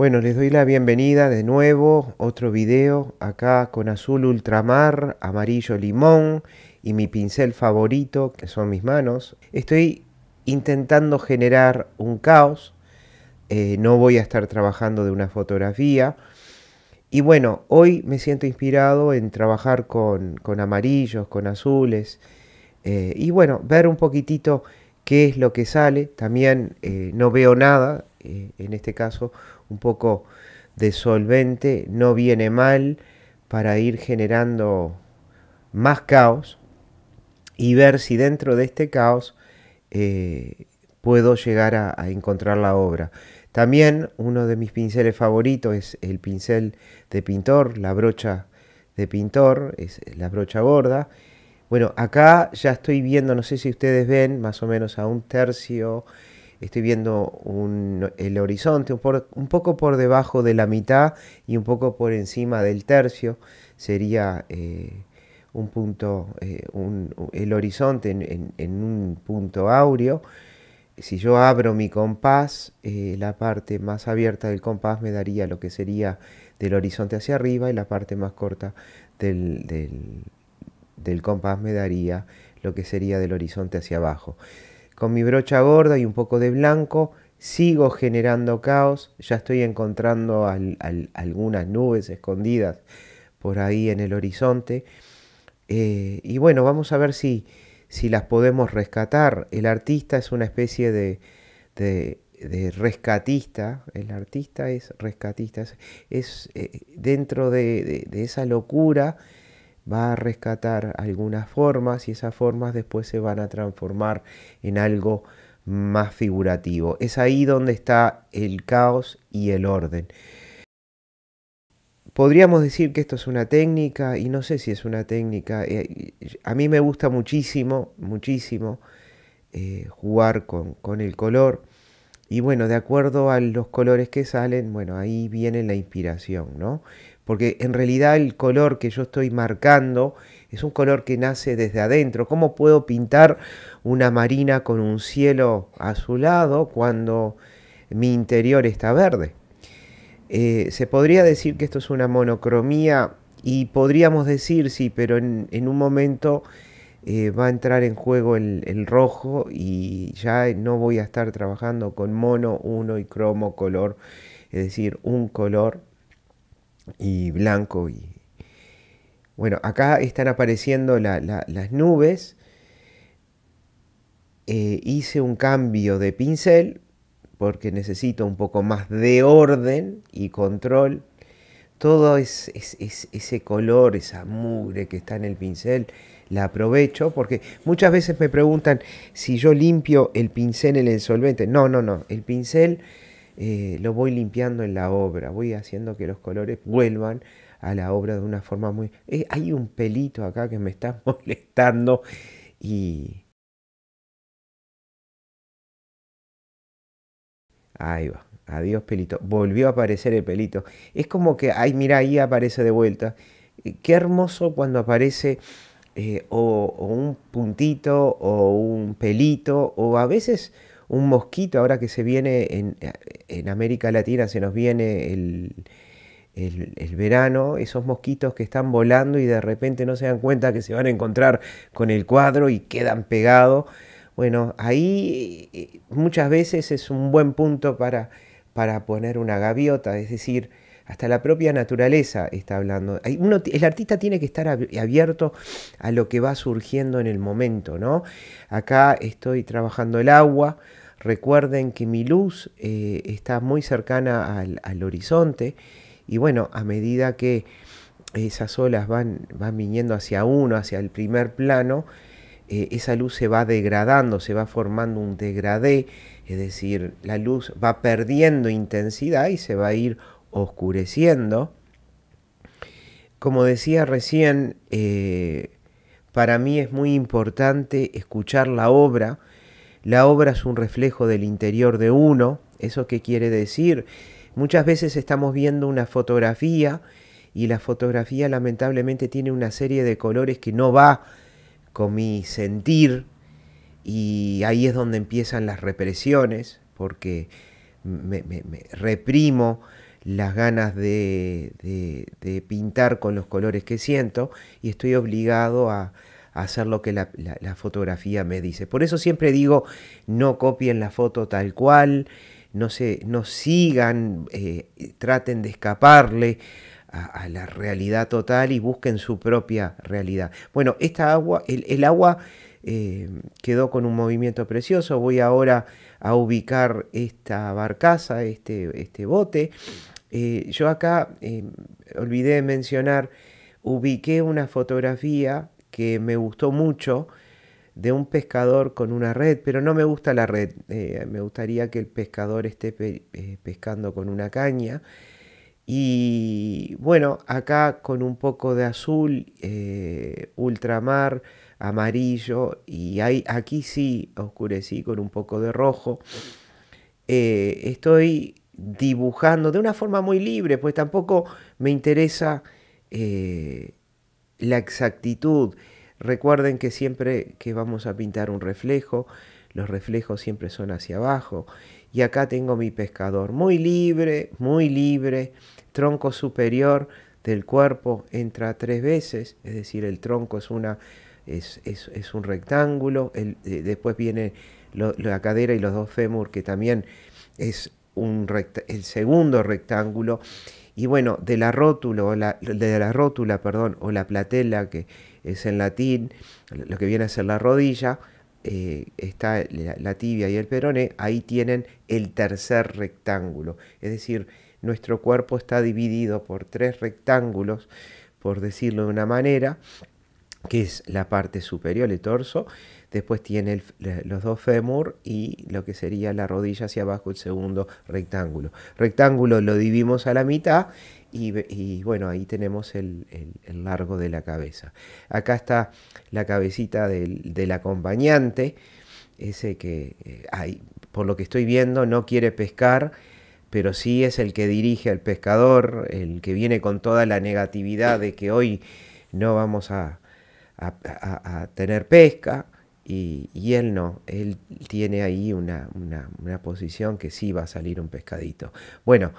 Bueno, les doy la bienvenida de nuevo, otro video acá con azul ultramar, amarillo limón y mi pincel favorito, que son mis manos. Estoy intentando generar un caos, eh, no voy a estar trabajando de una fotografía. Y bueno, hoy me siento inspirado en trabajar con, amarillos, con azules, eh, y bueno, ver un poquitito qué es lo que sale. También eh, no veo nada, en este caso un poco de solvente no viene mal para ir generando más caos y ver si dentro de este caos eh, puedo llegar a, a, encontrar la obra. También uno de mis pinceles favoritos es el pincel de pintor, la brocha de pintor, es la brocha gorda. Bueno, acá ya estoy viendo, no sé si ustedes ven, más o menos a un tercio estoy viendo el horizonte un, poco por debajo de la mitad y un poco por encima del tercio. Sería eh, un punto, eh, el horizonte en, un punto áureo. Si yo abro mi compás, eh, la parte más abierta del compás me daría lo que sería del horizonte hacia arriba y la parte más corta del compás me daría lo que sería del horizonte hacia abajo. Con mi brocha gorda y un poco de blanco, sigo generando caos, ya estoy encontrando algunas nubes escondidas por ahí en el horizonte. Eh, y bueno, vamos a ver si, las podemos rescatar. El artista es una especie de, de, rescatista, el artista es rescatista, es, eh, dentro de, de, esa locura va a rescatar algunas formas y esas formas después se van a transformar en algo más figurativo. Es ahí donde está el caos y el orden. Podríamos decir que esto es una técnica y no sé si es una técnica. Eh, a mí me gusta muchísimo, muchísimo eh, jugar con, con el color. Y bueno, de acuerdo a los colores que salen, bueno, ahí viene la inspiración, ¿no? porque en realidad el color que yo estoy marcando es un color que nace desde adentro. ¿Cómo puedo pintar una marina con un cielo azulado cuando mi interior está verde? Eh, se podría decir que esto es una monocromía y podríamos decir sí, pero en, un momento eh, va a entrar en juego el, el, rojo y ya no voy a estar trabajando con mono, uno y cromo, color, es decir, un color y blanco. Y... Bueno, acá están apareciendo las nubes. Eh, hice un cambio de pincel porque necesito un poco más de orden y control. Todo es, es, ese color, esa mugre que está en el pincel, la aprovecho porque muchas veces me preguntan si yo limpio el pincel en el solvente. No, no, no. El pincel eh, lo voy limpiando en la obra, voy haciendo que los colores vuelvan a la obra de una forma muy... Eh, hay un pelito acá que me está molestando y... Ahí va. Adiós pelito. Volvió a aparecer el pelito. Es como que, ay, mira, ahí aparece de vuelta. Eh, qué hermoso cuando aparece o, un puntito o un pelito o a veces un mosquito ahora que se viene en, América Latina, se nos viene el, verano, esos mosquitos que están volando y de repente no se dan cuenta que se van a encontrar con el cuadro y quedan pegados. Bueno, ahí eh, muchas veces es un buen punto para, para poner una gaviota, es decir, hasta la propia naturaleza está hablando. el artista tiene que estar abierto a lo que va surgiendo en el momento, ¿no? Acá estoy trabajando el agua, Recuerden que mi luz eh, está muy cercana al, horizonte y bueno, a medida que esas olas van, viniendo hacia uno, hacia el primer plano, eh, esa luz se va degradando, se va formando un degradé, es decir, la luz va perdiendo intensidad y se va a ir oscureciendo. Como decía recién, eh, para mí es muy importante escuchar la obra, la obra es un reflejo del interior de uno. ¿Eso qué quiere decir? Muchas veces estamos viendo una fotografía y la fotografía lamentablemente tiene una serie de colores que no va con mi sentir y ahí es donde empiezan las represiones porque me, reprimo las ganas de pintar con los colores que siento y estoy obligado a hacer lo que la, fotografía me dice. Por eso siempre digo, no copien la foto tal cual, no, se, sigan, eh, traten de escaparle a, la realidad total y busquen su propia realidad. Bueno, esta agua, el, agua eh, quedó con un movimiento precioso. Voy ahora a ubicar esta barcaza, este, este bote. Eh, yo acá olvidé mencionar, ubiqué una fotografía que me gustó mucho de un pescador con una red, pero no me gusta la red, eh, me gustaría que el pescador esté eh, pescando con una caña. Y bueno, acá con un poco de azul, eh, ultramar, amarillo, y hay, aquí sí oscurecí con un poco de rojo. estoy dibujando de una forma muy libre, pues tampoco me interesa la exactitud. Recuerden que siempre que vamos a pintar un reflejo, los reflejos siempre son hacia abajo. Y acá tengo mi pescador muy libre, muy libre, tronco superior del cuerpo entra tres veces, es decir, el tronco es, una, es, un rectángulo, eh, después viene la cadera y los dos fémur, que también es un el segundo rectángulo, y bueno, de la rótula, o la, de la rótula, perdón, o la platela, que es en latín, lo que viene a ser la rodilla, eh, está la, tibia y el peroné, ahí tienen el tercer rectángulo. Es decir, nuestro cuerpo está dividido por tres rectángulos, por decirlo de una manera, que es la parte superior, el torso, Después tiene los dos fémur y lo que sería la rodilla hacia abajo, el segundo rectángulo. Rectángulo lo dividimos a la mitad y, bueno, ahí tenemos el, largo de la cabeza. Acá está la cabecita del, acompañante, ese que, eh, por lo que estoy viendo, no quiere pescar pero sí es el que dirige al pescador, el que viene con toda la negatividad de que hoy no vamos a tener pesca. Y, él no, él tiene ahí una, posición que sí va a salir un pescadito. Bueno,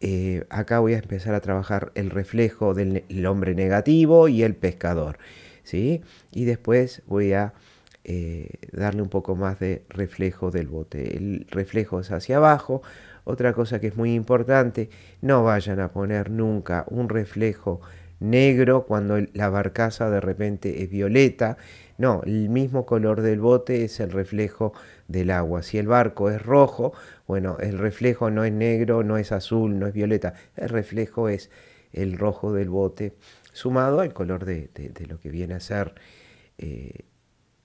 eh, acá voy a empezar a trabajar el reflejo del hombre negativo y el pescador, ¿sí? Y después voy a eh, darle un poco más de reflejo del bote. El reflejo es hacia abajo. Otra cosa que es muy importante, no vayan a poner nunca un reflejo negro cuando la barcaza de repente es violeta no, el mismo color del bote es el reflejo del agua. Si el barco es rojo, bueno, el reflejo no es negro, no es azul, no es violeta. El reflejo es el rojo del bote sumado al color de, lo que viene a ser eh,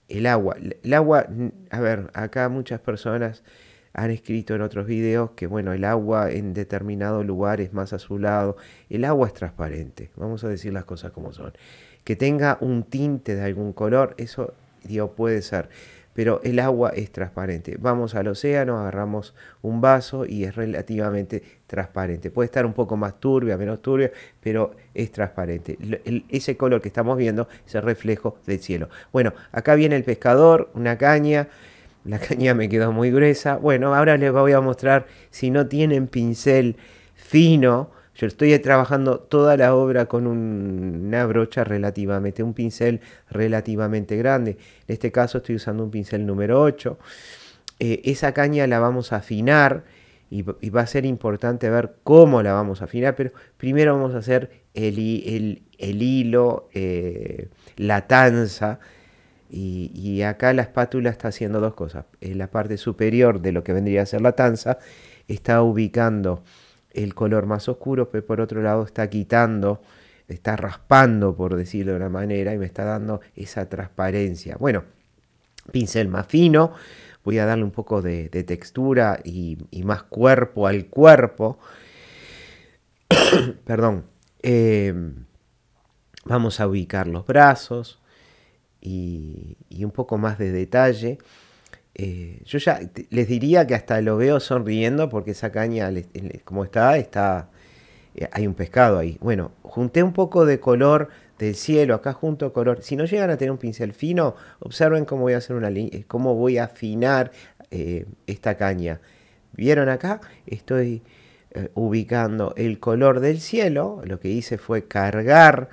el agua. El agua, a ver, acá muchas personas han escrito en otros videos que bueno, el agua en determinado lugar es más azulado, el agua es transparente, vamos a decir las cosas como son. Que tenga un tinte de algún color, eso puede ser, pero el agua es transparente. Vamos al océano, agarramos un vaso y es relativamente transparente. Puede estar un poco más turbia, menos turbia, pero es transparente. ese color que estamos viendo es el reflejo del cielo. Bueno, acá viene el pescador, una caña la caña me quedó muy gruesa. Bueno, ahora les voy a mostrar si no tienen pincel fino. Yo estoy trabajando toda la obra con una brocha relativamente, un pincel relativamente grande. En este caso estoy usando un pincel número 8. Eh, esa caña la vamos a afinar y, va a ser importante ver cómo la vamos a afinar, pero primero vamos a hacer el, hilo, eh, la tanza y, acá la espátula está haciendo dos cosas. En eh, la parte superior de lo que vendría a ser la tanza está ubicando el color más oscuro, pero por otro lado está quitando, está raspando, por decirlo de una manera, y me está dando esa transparencia. Bueno, pincel más fino, voy a darle un poco de, textura y, más cuerpo al cuerpo. Perdón. Eh, vamos a ubicar los brazos y, un poco más de detalle. Eh, yo ya les diría que hasta lo veo sonriendo porque esa caña, como está, está eh, hay un pescado ahí. Bueno, junté un poco de color del cielo, acá junto color. Si no llegan a tener un pincel fino, observen cómo voy a hacer una línea, eh, cómo voy a afinar esta caña. ¿Vieron acá? Estoy ubicando el color del cielo. Lo que hice fue cargar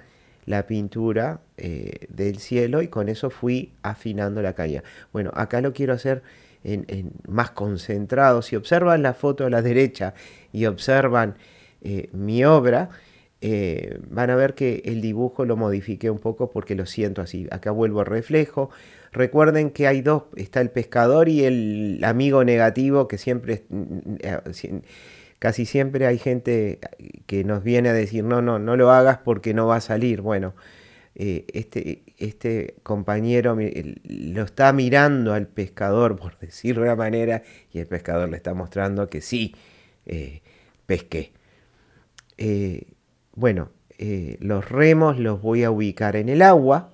la pintura eh, del cielo y con eso fui afinando la caña. Bueno, acá lo quiero hacer en, más concentrado. Si observan la foto a la derecha y observan eh, mi obra, eh, van a ver que el dibujo lo modifiqué un poco porque lo siento así. Acá vuelvo al reflejo. Recuerden que hay dos, está el pescador y el amigo negativo que siempre mm, mm, casi siempre hay gente eh, que nos viene a decir, no, no, no lo hagas porque no va a salir. Bueno, eh, este, este, compañero lo está mirando al pescador, por decirlo de una manera, y el pescador le está mostrando que sí, eh, pesqué. bueno, los remos los voy a ubicar en el agua.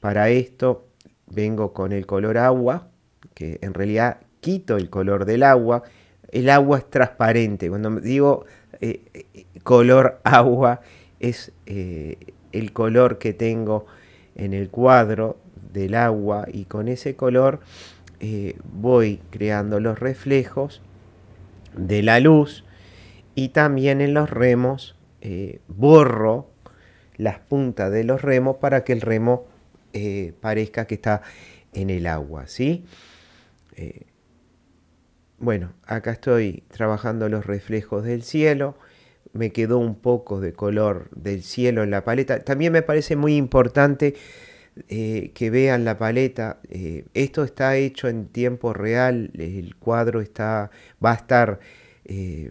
Para esto vengo con el color agua, que en realidad quito el color del agua el agua es transparente. Cuando digo eh, eh, color agua, es eh, el color que tengo en el cuadro del agua y con ese color voy creando los reflejos de la luz y también en los remos borro las puntas de los remos para que el remo parezca que está en el agua, ¿sí? Bueno, acá estoy trabajando los reflejos del cielo. Me quedó un poco de color del cielo en la paleta. También me parece muy importante eh, que vean la paleta. Eh, esto está hecho en tiempo real. El cuadro está, va a estar, eh,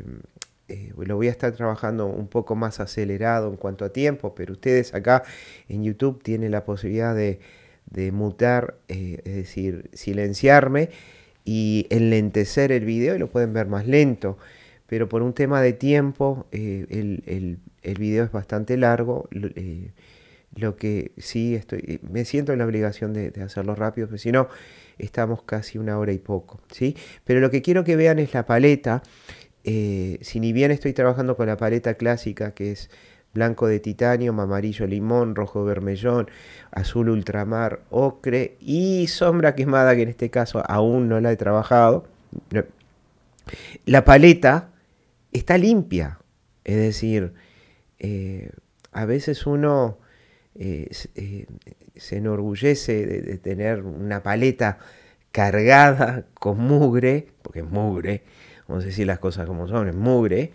lo voy a estar trabajando un poco más acelerado en cuanto a tiempo, pero ustedes acá en YouTube tienen la posibilidad de mutar, es decir, silenciarme y enlentecer el video y lo pueden ver más lento. Pero por un tema de tiempo, eh, el, el, video es bastante largo. lo eh, que sí estoy, eh, me siento en la obligación de, hacerlo rápido, porque si no, estamos casi una hora y poco. ¿sí? Pero lo que quiero que vean es la paleta. si ni bien estoy trabajando con la paleta clásica, que es blanco de titanio, amarillo limón, rojo vermellón, azul ultramar, ocre y sombra quemada, que en este caso aún no la he trabajado. La paleta está limpia, es decir, eh, a veces uno eh, eh, se enorgullece de, de, tener una paleta cargada con mugre, porque es mugre, vamos a decir las cosas como son, es mugre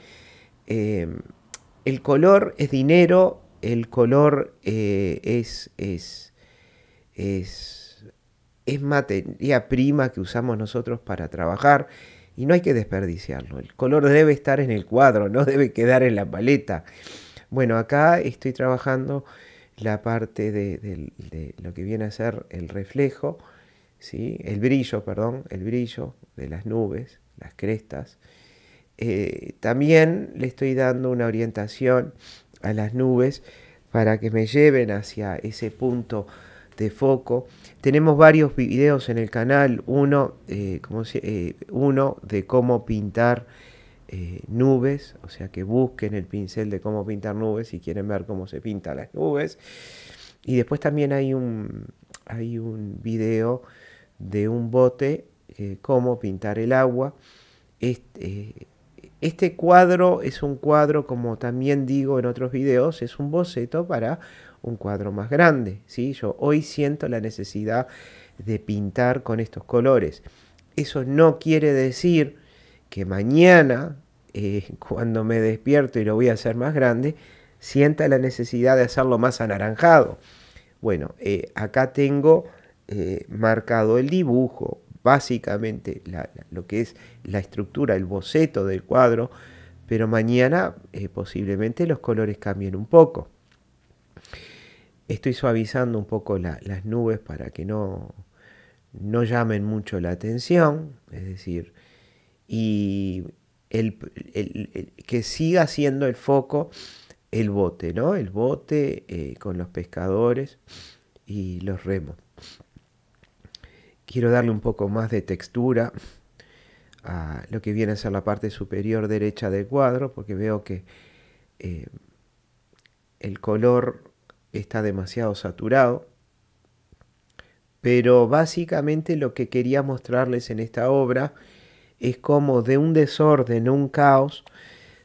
el color es dinero, el color eh, es, es, es, materia prima que usamos nosotros para trabajar y no hay que desperdiciarlo. El color debe estar en el cuadro, no debe quedar en la paleta. Bueno, acá estoy trabajando la parte de, lo que viene a ser el reflejo, ¿sí? el brillo, perdón, el brillo de las nubes, las crestas. Eh, también le estoy dando una orientación a las nubes para que me lleven hacia ese punto de foco. Tenemos varios videos en el canal, uno, eh, como eh, uno de cómo pintar nubes, o sea que busquen el pincel de cómo pintar nubes si quieren ver cómo se pintan las nubes. Y después también hay un, hay un video de un bote, cómo pintar el agua. Este, este cuadro es un cuadro, como también digo en otros videos, es un boceto para un cuadro más grande. ¿sí? Yo hoy siento la necesidad de pintar con estos colores. Eso no quiere decir que mañana, eh, cuando me despierto y lo voy a hacer más grande, sienta la necesidad de hacerlo más anaranjado. Bueno, eh, acá tengo eh, marcado el dibujo, básicamente lo que es la estructura, el boceto del cuadro, pero mañana eh, posiblemente los colores cambien un poco. Estoy suavizando un poco las nubes para que no, no llamen mucho la atención, es decir, y que siga siendo el foco el bote, ¿no? El bote eh, con los pescadores y los remos quiero darle un poco más de textura a lo que viene a ser la parte superior derecha del cuadro, porque veo que eh, el color está demasiado saturado. Pero básicamente lo que quería mostrarles en esta obra es cómo de un desorden, un caos,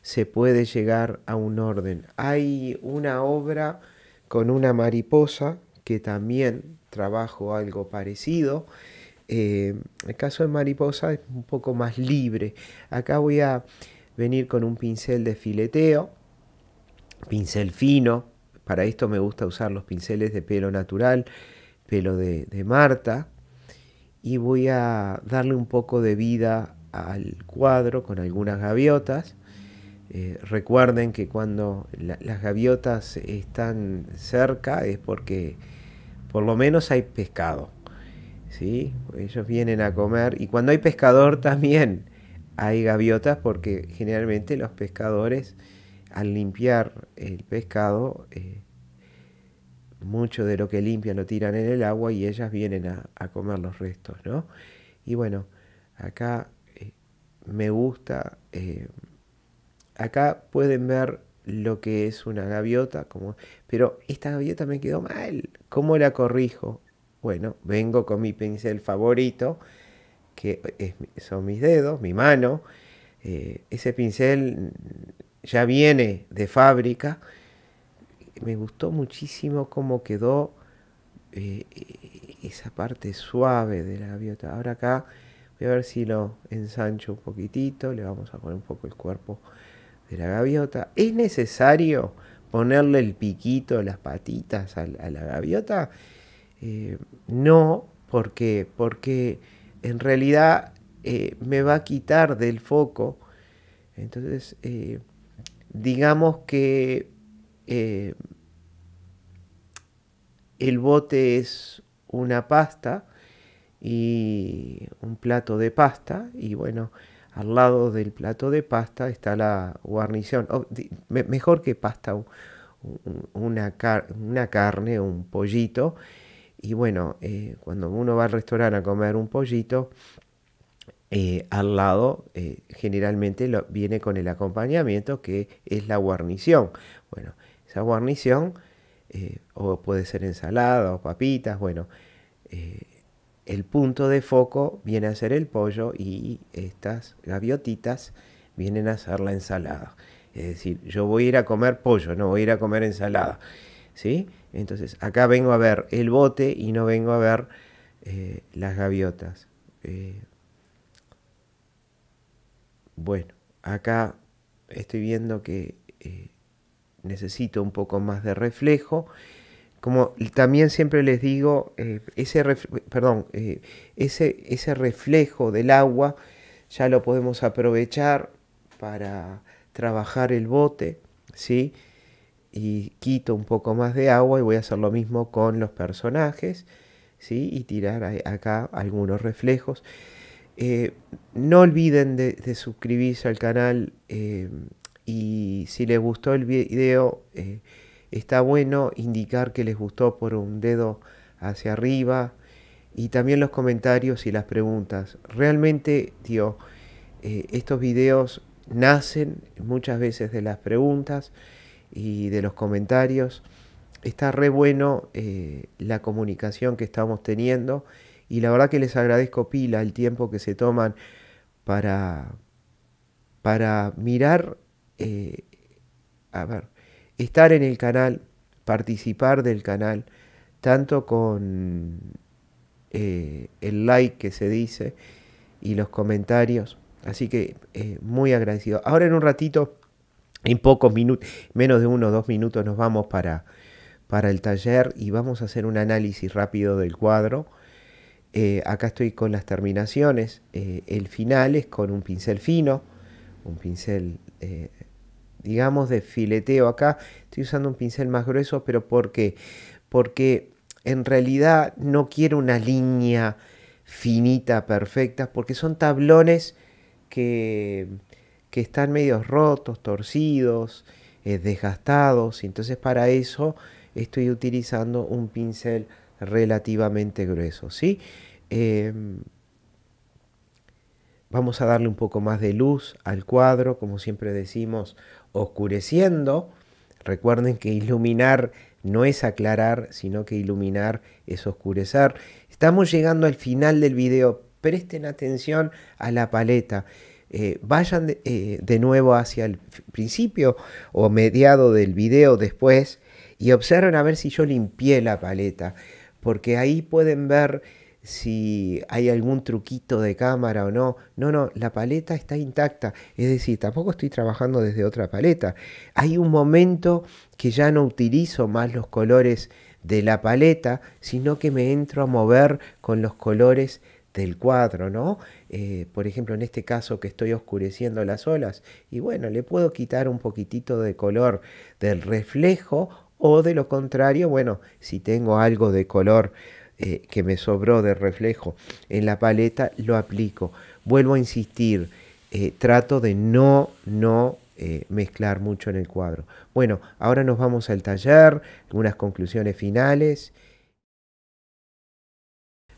se puede llegar a un orden. Hay una obra con una mariposa que también trabajo algo parecido eh, el caso de mariposa es un poco más libre. Acá voy a venir con un pincel de fileteo, pincel fino. Para esto me gusta usar los pinceles de pelo natural, pelo de, Marta. Y voy a darle un poco de vida al cuadro con algunas gaviotas. Eh, recuerden que cuando las gaviotas están cerca es porque por lo menos hay pescado. ¿sí? Ellos vienen a comer y cuando hay pescador también hay gaviotas porque generalmente los pescadores al limpiar el pescado, eh, mucho de lo que limpian lo tiran en el agua y ellas vienen a, comer los restos, ¿no? Y bueno, acá eh, me gusta, eh, acá pueden ver lo que es una gaviota, como, pero esta gaviota me quedó mal, ¿cómo la corrijo? Bueno, vengo con mi pincel favorito, que son mis dedos, mi mano. Eh, ese pincel ya viene de fábrica. Me gustó muchísimo cómo quedó eh, esa parte suave de la gaviota. Ahora acá voy a ver si lo ensancho un poquitito, le vamos a poner un poco el cuerpo de la gaviota. ¿Es necesario ponerle el piquito, las patitas a la gaviota? Eh, no, ¿por Porque en realidad eh, me va a quitar del foco. Entonces, eh, digamos que el bote es una pasta y un plato de pasta y bueno, al lado del plato de pasta está la guarnición, oh, mejor que pasta, una carne, un pollito, y bueno, eh, cuando uno va al restaurante a comer un pollito, eh, al lado eh, generalmente viene con el acompañamiento que es la guarnición. Bueno, esa guarnición o puede ser ensalada o papitas, bueno, el punto de foco viene a ser el pollo y estas gaviotitas vienen a ser la ensalada. Es decir, yo voy a ir a comer pollo, no voy a ir a comer ensalada. ¿Sí? Entonces, acá vengo a ver el bote y no vengo a ver eh, las gaviotas. Eh, bueno, acá estoy viendo que eh, necesito un poco más de reflejo. Como también siempre les digo, ese, perdón, ese, ese reflejo del agua ya lo podemos aprovechar para trabajar el bote, ¿sí? y quito un poco más de agua y voy a hacer lo mismo con los personajes ¿sí? y tirar acá algunos reflejos. Eh, no olviden de, suscribirse al canal eh, y si les gustó el video eh, está bueno indicar que les gustó por un dedo hacia arriba y también los comentarios y las preguntas. Realmente, tío, estos videos nacen muchas veces de las preguntas y de los comentarios. Está re bueno eh, la comunicación que estamos teniendo y la verdad que les agradezco pila el tiempo que se toman para, para mirar, eh, a ver, estar en el canal, participar del canal, tanto con eh, el like que se dice y los comentarios. Así que muy agradecido. Ahora en un ratito en pocos minutos, menos de uno o dos minutos nos vamos para, para el taller y vamos a hacer un análisis rápido del cuadro. Eh, acá estoy con las terminaciones. Eh, el final es con un pincel fino, un pincel, eh, digamos, de fileteo acá. Estoy usando un pincel más grueso, pero ¿por qué? Porque en realidad no quiero una línea finita, perfecta, porque son tablones que que están medio rotos, torcidos, eh, desgastados. Entonces para eso estoy utilizando un pincel relativamente grueso. ¿sí? Em, vamos a darle un poco más de luz al cuadro, como siempre decimos, oscureciendo. Recuerden que iluminar no es aclarar, sino que iluminar es oscurecer. Estamos llegando al final del video. Presten atención a la paleta. Eh, vayan de, eh, de, nuevo hacia el principio o mediado del video después y observen a ver si yo limpié la paleta, porque ahí pueden ver si hay algún truquito de cámara o no. No, no, la paleta está intacta. Es decir, tampoco estoy trabajando desde otra paleta. Hay un momento que ya no utilizo más los colores de la paleta, sino que me entro a mover con los colores del cuadro, ¿no? Eh, por ejemplo, en este caso que estoy oscureciendo las olas, y bueno, le puedo quitar un poquitito de color del reflejo o de lo contrario, bueno, si tengo algo de color eh, que me sobró de reflejo en la paleta, lo aplico. Vuelvo a insistir, eh, trato de no, no mezclar mucho en el cuadro. Bueno, ahora nos vamos al taller, unas conclusiones finales.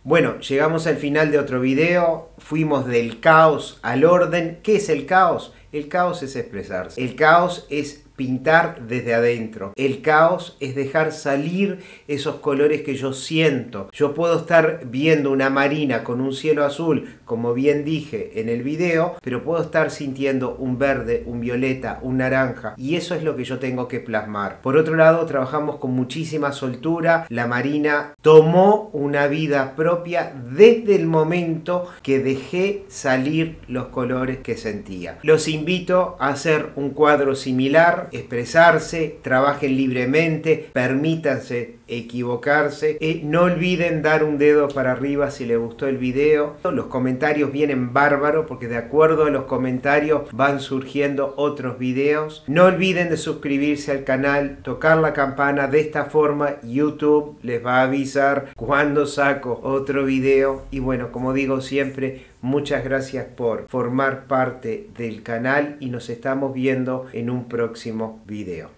Bueno, llegamos al final de otro video, fuimos del caos al orden. ¿Qué es el caos? El caos es expresarse. El caos es pintar desde adentro. El caos es dejar salir esos colores que yo siento. Yo puedo estar viendo una marina con un cielo azul, como bien dije en el video, pero puedo estar sintiendo un verde, un violeta, un naranja, y eso es lo que yo tengo que plasmar. Por otro lado, trabajamos con muchísima soltura. La marina tomó una vida propia desde el momento que dejé salir los colores que sentía. Los invito a hacer un cuadro similar expresarse, trabajen libremente, permítanse equivocarse. y eh, no olviden dar un dedo para arriba si les gustó el video. Los comentarios vienen bárbaros porque de acuerdo a los comentarios van surgiendo otros videos. No olviden de suscribirse al canal, tocar la campana. De esta forma YouTube les va a avisar cuando saco otro video. Y bueno, como digo siempre, Muchas gracias por formar parte del canal y nos estamos viendo en un próximo video.